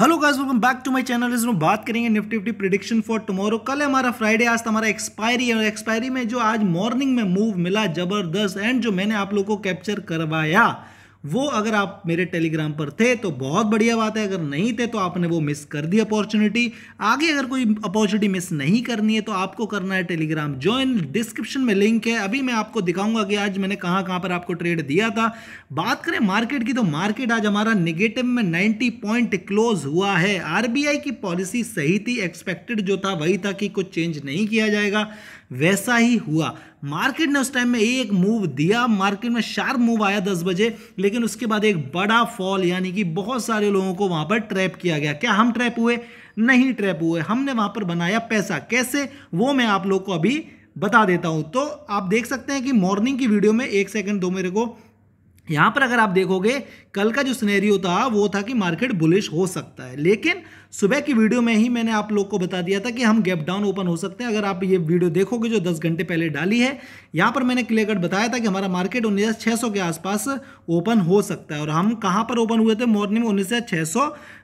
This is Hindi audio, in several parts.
hello guys welcome back to my channel इसमें बात करेंगे Nifty Nifty prediction for tomorrow कल है हमारा फ्राइडे आज हमारा एक्सपायरी है और एक्सपायरी में जो आज मॉर्निंग में मूव मिला जबरदस्त एंड जो मैंने आप लोगों को कैप्चर करवाया वो अगर आप मेरे टेलीग्राम पर थे तो बहुत बढ़िया बात है अगर नहीं थे तो आपने वो मिस कर दी अपॉर्चुनिटी आगे अगर कोई अपॉर्चुनिटी मिस नहीं करनी है तो आपको करना है टेलीग्राम ज्वाइन डिस्क्रिप्शन में लिंक है अभी मैं आपको दिखाऊंगा कि आज मैंने कहाँ कहाँ पर आपको ट्रेड दिया था बात करें मार्केट की तो मार्केट आज हमारा निगेटिव में नाइन्टी पॉइंट क्लोज हुआ है आर की पॉलिसी सही थी एक्सपेक्टेड जो था वही था कि कुछ चेंज नहीं किया जाएगा वैसा ही हुआ मार्केट ने उस टाइम में एक मूव दिया मार्केट में शार्प मूव आया दस बजे लेकिन उसके बाद एक बड़ा फॉल यानी कि बहुत सारे लोगों को वहां पर ट्रैप किया गया क्या हम ट्रैप हुए नहीं ट्रैप हुए हमने वहां पर बनाया पैसा कैसे वो मैं आप लोग को अभी बता देता हूं तो आप देख सकते हैं कि मॉर्निंग की वीडियो में एक सेकंड दो मेरे को यहाँ पर अगर आप देखोगे कल का जो स्नेरियो था वो था कि मार्केट बुलिश हो सकता है लेकिन सुबह की वीडियो में ही मैंने आप लोग को बता दिया था कि हम गैप डाउन ओपन हो सकते हैं अगर आप ये वीडियो देखोगे जो 10 घंटे पहले डाली है यहाँ पर मैंने क्लियर कट बताया था कि हमारा मार्केट उन्नीस के आसपास ओपन हो सकता है और हम कहाँ पर ओपन हुए थे मॉर्निंग में उन्नीस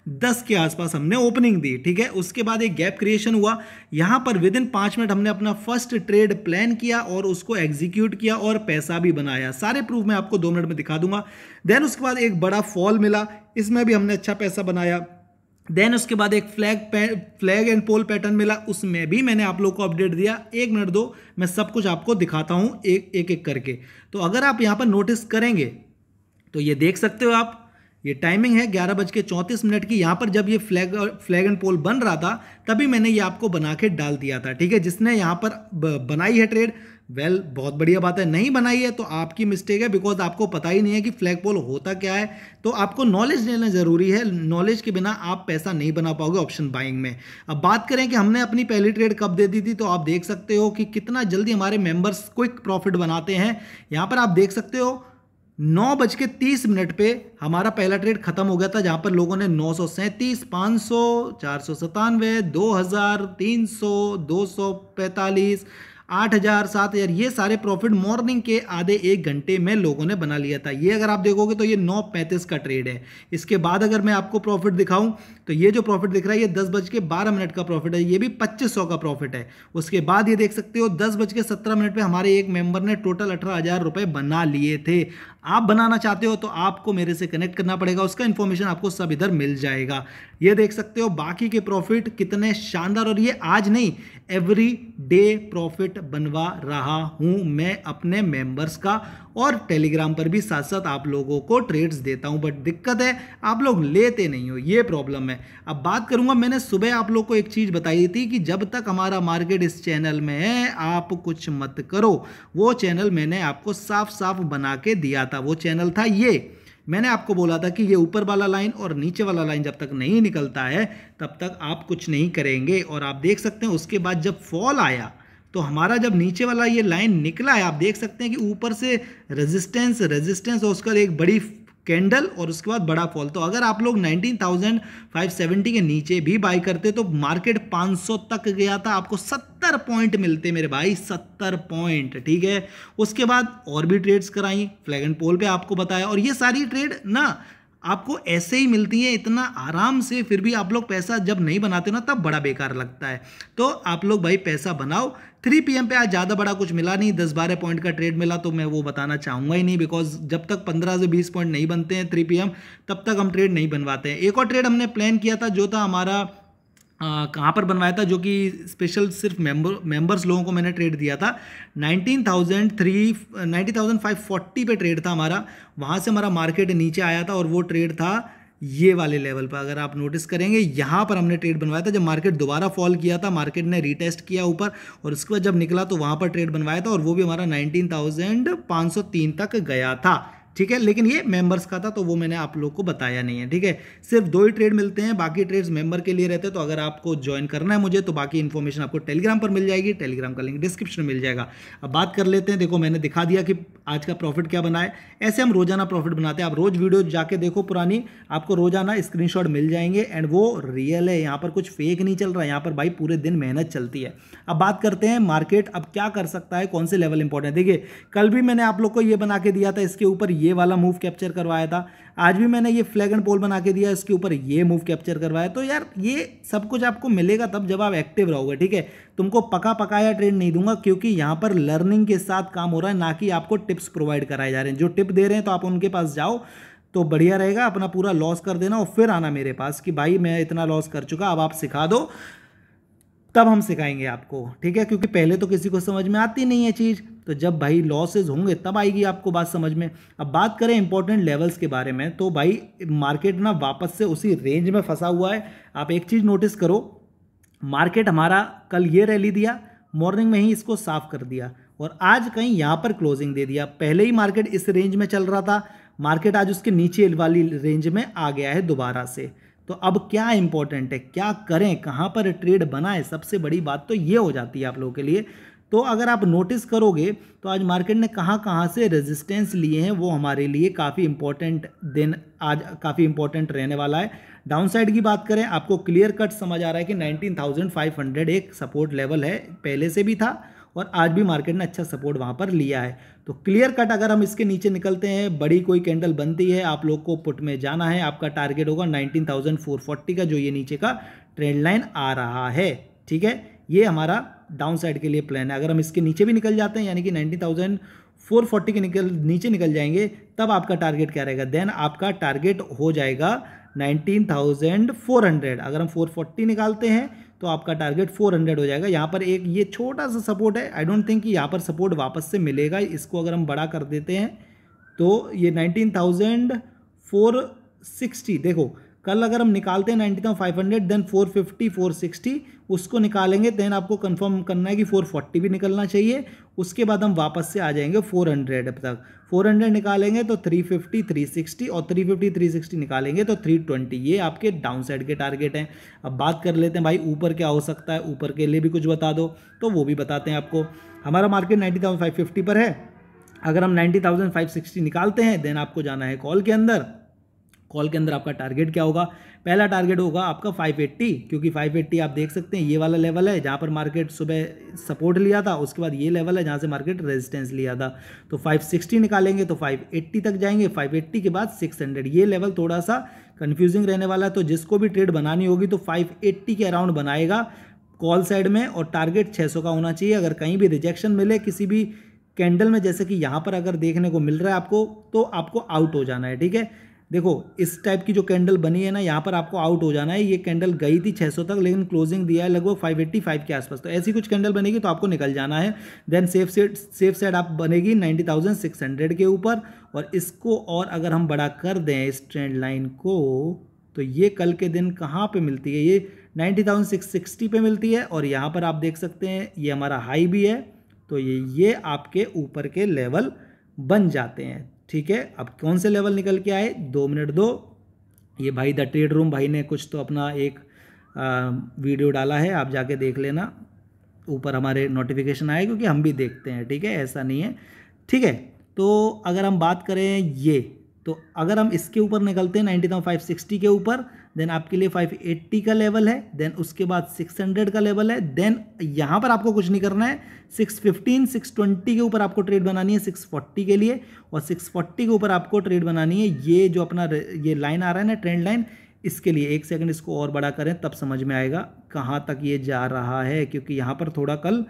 दस के आसपास हमने ओपनिंग दी ठीक है उसके बाद एक गैप क्रिएशन हुआ यहां पर विद इन पांच मिनट हमने अपना फर्स्ट ट्रेड प्लान किया और उसको एग्जीक्यूट किया और पैसा भी बनाया सारे प्रूफ मैं आपको दो मिनट में दिखा दूंगा देन उसके बाद एक बड़ा फॉल मिला इसमें भी हमने अच्छा पैसा बनाया देन उसके बाद एक flag flag and pole pattern मिला उसमें भी मैंने आप लोग को अपडेट दिया एक मिनट दो मैं सब कुछ आपको दिखाता हूं एक एक एक करके तो अगर आप यहां पर नोटिस करेंगे तो ये देख सकते हो आप ये टाइमिंग है ग्यारह बज के चौंतीस मिनट की यहाँ पर जब ये फ्लैग फ्लैग एंड पोल बन रहा था तभी मैंने ये आपको बना के डाल दिया था ठीक है जिसने यहाँ पर बनाई है ट्रेड वेल well, बहुत बढ़िया बात है नहीं बनाई है तो आपकी मिस्टेक है बिकॉज आपको पता ही नहीं है कि फ्लैग पोल होता क्या है तो आपको नॉलेज लेना ज़रूरी है नॉलेज के बिना आप पैसा नहीं बना पाओगे ऑप्शन बाइंग में अब बात करें कि हमने अपनी पहली ट्रेड कब दे दी थी तो आप देख सकते हो कि कितना जल्दी हमारे मेम्बर्स क्विक प्रॉफिट बनाते हैं यहाँ पर आप देख सकते हो नौ बज के तीस मिनट पे हमारा पहला ट्रेड खत्म हो गया था जहां पर लोगों ने नौ सौ सैंतीस पाँच सौ चार सौ सतानवे दो हज़ार तीन सौ दो सौ पैंतालीस आठ हज़ार सात हज़ार ये सारे प्रॉफिट मॉर्निंग के आधे एक घंटे में लोगों ने बना लिया था ये अगर आप देखोगे तो ये नौ पैंतीस का ट्रेड है इसके बाद अगर मैं आपको प्रॉफिट दिखाऊं तो ये जो प्रॉफिट दिख रहा है ये दस बज के बारह मिनट का प्रॉफिट है ये भी पच्चीस सौ का प्रॉफिट है उसके बाद ये देख सकते हो दस बज के सत्रह मिनट पर हमारे एक मेम्बर ने टोटल अठारह हज़ार रुपये बना लिए थे आप बनाना चाहते हो तो आपको मेरे से कनेक्ट करना पड़ेगा उसका इन्फॉर्मेशन आपको सब इधर मिल जाएगा ये देख सकते हो बाकी के प्रॉफिट कितने शानदार और ये आज नहीं एवरी डे प्रॉफिट बनवा रहा हूँ मैं अपने मेंबर्स का और टेलीग्राम पर भी साथ साथ आप लोगों को ट्रेड्स देता हूँ बट दिक्कत है आप लोग लेते नहीं हो ये प्रॉब्लम है अब बात करूँगा मैंने सुबह आप लोग को एक चीज़ बताई थी कि जब तक हमारा मार्केट इस चैनल में है आप कुछ मत करो वो चैनल मैंने आपको साफ साफ बना के दिया था वो चैनल था ये मैंने आपको बोला था कि ये ऊपर वाला लाइन और नीचे वाला लाइन जब तक नहीं निकलता है तब तक आप कुछ नहीं करेंगे और आप देख सकते हैं उसके बाद जब फॉल आया तो हमारा जब नीचे वाला ये लाइन निकला है आप देख सकते हैं कि ऊपर से रेजिस्टेंस रेजिस्टेंस और उसका एक बड़ी कैंडल और उसके बाद बड़ा फॉल तो अगर आप लोग 19,570 के नीचे भी बाय करते तो मार्केट 500 तक गया था आपको 70 पॉइंट मिलते मेरे भाई 70 पॉइंट ठीक है उसके बाद और भी ट्रेड्स कराई फ्लैग एंड पोल पे आपको बताया और ये सारी ट्रेड ना आपको ऐसे ही मिलती है इतना आराम से फिर भी आप लोग पैसा जब नहीं बनाते ना तब बड़ा बेकार लगता है तो आप लोग भाई पैसा बनाओ 3 पीएम पे आज ज़्यादा बड़ा कुछ मिला नहीं दस बारह पॉइंट का ट्रेड मिला तो मैं वो बताना चाहूँगा ही नहीं बिकॉज जब तक 15 से 20 पॉइंट नहीं बनते हैं 3 पीएम तब तक हम ट्रेड नहीं बनवाते हैं एक और ट्रेड हमने प्लान किया था जो था हमारा कहाँ पर बनवाया था जो कि स्पेशल सिर्फ मेंबर मेंबर्स लोगों को मैंने ट्रेड दिया था nineteen thousand three ninety thousand five forty पर ट्रेड था हमारा वहाँ से हमारा मार्केट नीचे आया था और वो ट्रेड था ये वाले लेवल पर अगर आप नोटिस करेंगे यहाँ पर हमने ट्रेड बनवाया था जब मार्केट दोबारा फॉल किया था मार्केट ने रीटेस्ट किया ऊपर और उसके बाद जब निकला तो वहाँ पर ट्रेड बनवाया था और वो भी हमारा नाइनटीन तक गया था ठीक है लेकिन ये मेंबर्स का था तो वो मैंने आप लोग को बताया नहीं है ठीक है सिर्फ दो ही ट्रेड मिलते हैं बाकी ट्रेड्स मेंबर के लिए रहते हैं तो अगर आपको ज्वाइन करना है मुझे तो बाकी इन्फॉर्मेशन आपको टेलीग्राम पर मिल जाएगी टेलीग्राम का लिंक डिस्क्रिप्शन मिल जाएगा अब बात कर लेते हैं देखो मैंने दिखा दिया कि आज का प्रॉफिट क्या बनाए ऐसे हम रोजाना प्रॉफिट बनाते हैं आप रोज वीडियो जाके देखो पुरानी आपको रोजाना स्क्रीन मिल जाएंगे एंड वो रियल है यहाँ पर कुछ फेक नहीं चल रहा है यहाँ पर भाई पूरे दिन मेहनत चलती है अब बात करते हैं मार्केट अब क्या कर सकता है कौन से लेवल इंपॉर्टेंट है देखिए कल भी मैंने आप लोग को ये बना के दिया था इसके ऊपर ये वाला मूव कैप्चर करवाया था आज भी मैंने ये फ्लैग एंड पोल बना के दिया इसके ऊपर ये मूव कैप्चर करवाया तो यार ये सब कुछ आपको मिलेगा तब जब आप एक्टिव रहोगे ठीक है तुमको पका पकाया ट्रेड नहीं दूंगा क्योंकि यहाँ पर लर्निंग के साथ काम हो रहा है ना कि आपको टिप्स प्रोवाइड कराए जा रहे हैं जो टिप दे रहे हैं तो आप उनके पास जाओ तो बढ़िया रहेगा अपना पूरा लॉस कर देना और फिर आना मेरे पास कि भाई मैं इतना लॉस कर चुका अब आप सिखा दो तब हम सिखाएंगे आपको ठीक है क्योंकि पहले तो किसी को समझ में आती नहीं है चीज़ तो जब भाई लॉसेज होंगे तब आएगी आपको बात समझ में अब बात करें इंपॉर्टेंट लेवल्स के बारे में तो भाई मार्केट ना वापस से उसी रेंज में फंसा हुआ है आप एक चीज़ नोटिस करो मार्केट हमारा कल ये रैली दिया मॉर्निंग में ही इसको साफ कर दिया और आज कहीं यहाँ पर क्लोजिंग दे दिया पहले ही मार्केट इस रेंज में चल रहा था मार्केट आज उसके नीचे वाली रेंज में आ गया है दोबारा से तो अब क्या इंपॉर्टेंट है क्या करें कहाँ पर ट्रेड बनाए सबसे बड़ी बात तो ये हो जाती है आप लोगों के लिए तो अगर आप नोटिस करोगे तो आज मार्केट ने कहाँ कहाँ से रेजिस्टेंस लिए हैं वो हमारे लिए काफ़ी इंपॉर्टेंट दिन आज काफ़ी इंपॉर्टेंट रहने वाला है डाउन साइड की बात करें आपको क्लियर कट समझ आ रहा है कि 19,500 एक सपोर्ट लेवल है पहले से भी था और आज भी मार्केट ने अच्छा सपोर्ट वहाँ पर लिया है तो क्लियर कट अगर हम इसके नीचे निकलते हैं बड़ी कोई कैंडल बनती है आप लोग को पुट में जाना है आपका टारगेट होगा नाइनटीन का जो ये नीचे का ट्रेंड लाइन आ रहा है ठीक है ये हमारा डाउन साइड के लिए प्लान है अगर हम इसके नीचे भी निकल जाते हैं यानी कि नाइन्टी थाउजेंड फोर फोर्टी के निकल नीचे निकल जाएंगे तब आपका टारगेट क्या रहेगा देन आपका टारगेट हो जाएगा नाइनटीन थाउजेंड फोर हंड्रेड अगर हम फोर फोर्टी निकालते हैं तो आपका टारगेट फोर हंड्रेड हो जाएगा यहाँ पर एक ये छोटा सा सपोर्ट है आई डोंट थिंक कि यहाँ पर सपोर्ट वापस से मिलेगा इसको अगर हम बड़ा कर देते हैं तो ये नाइनटीन थाउजेंड फोर सिक्सटी देखो कल अगर हम निकालते हैं नाइन्टी का five hundred then four fifty four sixty उसको निकालेंगे देन आपको कंफर्म करना है कि फोर फोर्टी भी निकलना चाहिए उसके बाद हम वापस से आ जाएंगे फोर हंड्रेड अब तक फोर हंड्रेड निकालेंगे तो थ्री फिफ्टी थ्री सिक्सटी और थ्री फिफ्टी थ्री सिक्सटी निकालेंगे तो थ्री ट्वेंटी ये आपके डाउन साइड के टारगेट हैं अब बात कर लेते हैं भाई ऊपर क्या हो सकता है ऊपर के लिए भी कुछ बता दो तो वो भी बताते हैं आपको हमारा market ninety thousand five fifty पर है अगर हम नाइन्टी थाउजेंड फाइव सिक्सटी निकालते हैं देन आपको जाना है कॉल के अंदर कॉल के अंदर आपका टारगेट क्या होगा पहला टारगेट होगा आपका 580 क्योंकि 580 आप देख सकते हैं ये वाला लेवल है जहाँ पर मार्केट सुबह सपोर्ट लिया था उसके बाद ये लेवल है जहाँ से मार्केट रेजिस्टेंस लिया था तो 560 निकालेंगे तो 580 तक जाएंगे 580 के बाद 600 ये लेवल थोड़ा सा कन्फ्यूजिंग रहने वाला है तो जिसको भी ट्रेड बनानी होगी तो फाइव के अराउंड बनाएगा कॉल साइड में और टारगेट छः का होना चाहिए अगर कहीं भी रिजेक्शन मिले किसी भी कैंडल में जैसे कि यहाँ पर अगर देखने को मिल रहा है आपको तो आपको आउट हो जाना है ठीक है देखो इस टाइप की जो कैंडल बनी है ना यहाँ पर आपको आउट हो जाना है ये कैंडल गई थी 600 तक लेकिन क्लोजिंग दिया है लगभग 585 के आसपास तो ऐसी कुछ कैंडल बनेगी तो आपको निकल जाना है then safe set safe set आप बनेगी 90,600 के ऊपर और इसको और अगर हम बड़ा कर दें इस ट्रेंड लाइन को तो ये कल के दिन कहाँ पर मिलती है ये नाइन्टी पे मिलती है और यहाँ पर आप देख सकते हैं ये हमारा हाई भी है तो ये ये आपके ऊपर के लेवल बन जाते हैं ठीक है अब कौन से लेवल निकल के आए दो मिनट दो ये भाई द ट्रेड रूम भाई ने कुछ तो अपना एक आ, वीडियो डाला है आप जाके देख लेना ऊपर हमारे नोटिफिकेशन आए क्योंकि हम भी देखते हैं ठीक है ऐसा नहीं है ठीक है तो अगर हम बात करें ये तो अगर हम इसके ऊपर निकलते हैं नाइन्टी थाउजेंड फाइव सिक्सटी के ऊपर देन आपके लिए फाइव एट्टी का लेवल है देन उसके बाद सिक्स हंड्रेड का लेवल है देन यहाँ पर आपको कुछ नहीं करना है सिक्स फिफ्टीन सिक्स ट्वेंटी के ऊपर आपको ट्रेड बनानी है सिक्स फोर्टी के लिए और सिक्स फोर्टी के ऊपर आपको ट्रेड बनानी है ये जो अपना ये लाइन आ रहा है ना ट्रेंड लाइन इसके लिए एक सेकेंड इसको और बड़ा करें तब समझ में आएगा कहाँ तक ये जा रहा है क्योंकि यहाँ पर थोड़ा कल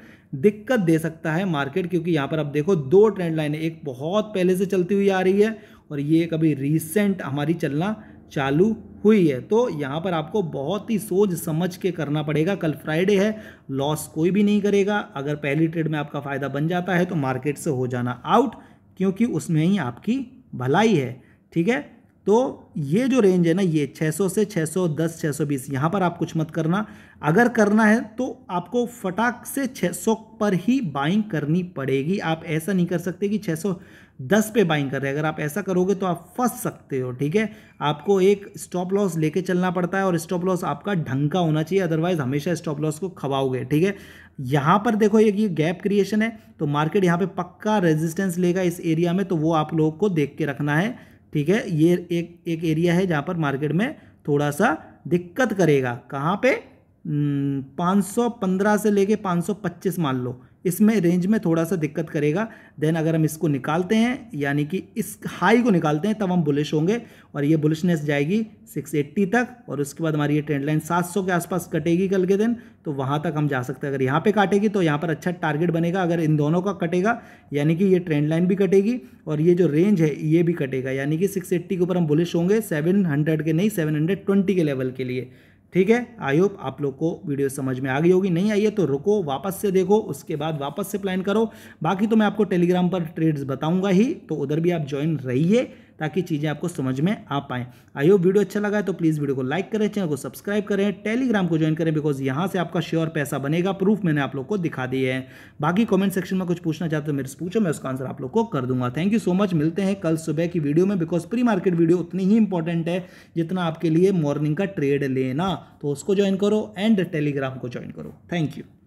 दिक्कत दे सकता है मार्केट क्योंकि यहाँ पर आप देखो दो ट्रेंड लाइन एक बहुत पहले से चलती हुई आ रही है और ये एक अभी रिसेंट हमारी चलना चालू हुई है तो यहाँ पर आपको बहुत ही सोच समझ के करना पड़ेगा कल फ्राइडे है लॉस कोई भी नहीं करेगा अगर पहली ट्रेड में आपका फ़ायदा बन जाता है तो मार्केट से हो जाना आउट क्योंकि उसमें ही आपकी भलाई है ठीक है तो ये जो रेंज है ना ये 600 से 610 620 यहाँ पर आप कुछ मत करना अगर करना है तो आपको फटाक से 600 पर ही बाइंग करनी पड़ेगी आप ऐसा नहीं कर सकते कि 610 पे बाइंग कर रहे हैं अगर आप ऐसा करोगे तो आप फंस सकते हो ठीक है आपको एक स्टॉप लॉस लेके चलना पड़ता है और स्टॉप लॉस आपका ढंग का होना चाहिए अदरवाइज हमेशा स्टॉप लॉस को खवाओगे ठीक है यहाँ पर देखो ये ये गैप क्रिएशन है तो मार्केट यहाँ पे पक्का रेजिस्टेंस लेगा इस एरिया में तो वो आप लोगों को देख के रखना है ठीक है ये एक एक एरिया है जहाँ पर मार्केट में थोड़ा सा दिक्कत करेगा कहाँ पे 515 हम्म, से लेके 525 मान लो इसमें रेंज में थोड़ा सा दिक्कत करेगा देन अगर हम इसको निकालते हैं यानी कि इस हाई को निकालते हैं तब हम बुलिश होंगे और ये बुलिशनेस जाएगी 680 तक और उसके बाद हमारी ये ट्रेंड लाइन 700 के आसपास कटेगी कल के दिन तो वहाँ तक हम जा सकते हैं अगर यहाँ पे काटेगी तो यहाँ पर अच्छा टारगेट बनेगा अगर इन दोनों का कटेगा यानी कि ये ट्रेंड लाइन भी कटेगी और ये जो रेंज है ये भी कटेगा यानी कि सिक्स के ऊपर हम बुलिश होंगे सेवन के नहीं सेवन के लेवल के लिए ठीक है आई होप आप लोग को वीडियो समझ में आ गई होगी नहीं आई है तो रुको वापस से देखो उसके बाद वापस से प्लान करो बाकी तो मैं आपको टेलीग्राम पर ट्रेड्स बताऊंगा ही तो उधर भी आप ज्वाइन रहिए ताकि चीज़ें आपको समझ में आ पाएँ आई होप वीडियो अच्छा लगा है तो प्लीज़ वीडियो को लाइक करें चैनल को सब्सक्राइब करें टेलीग्राम को ज्वाइन करें बिकॉज यहाँ से आपका श्योर पैसा बनेगा प्रूफ मैंने आप लोग को दिखा दिए हैं बाकी कॉमेंट सेक्शन में कुछ पूछना चाहते हो मेरे से पूछो मैं उसका आंसर आप लोग को कर दूंगा थैंक यू सो मच मिलते हैं कल सुबह की वीडियो में बिकॉज प्री मार्केट वीडियो उतनी ही इंपॉर्टेंट है जितना आपके लिए मॉर्निंग का ट्रेड लेना तो उसको ज्वाइन करो एंड टेलीग्राम को ज्वाइन करो थैंक यू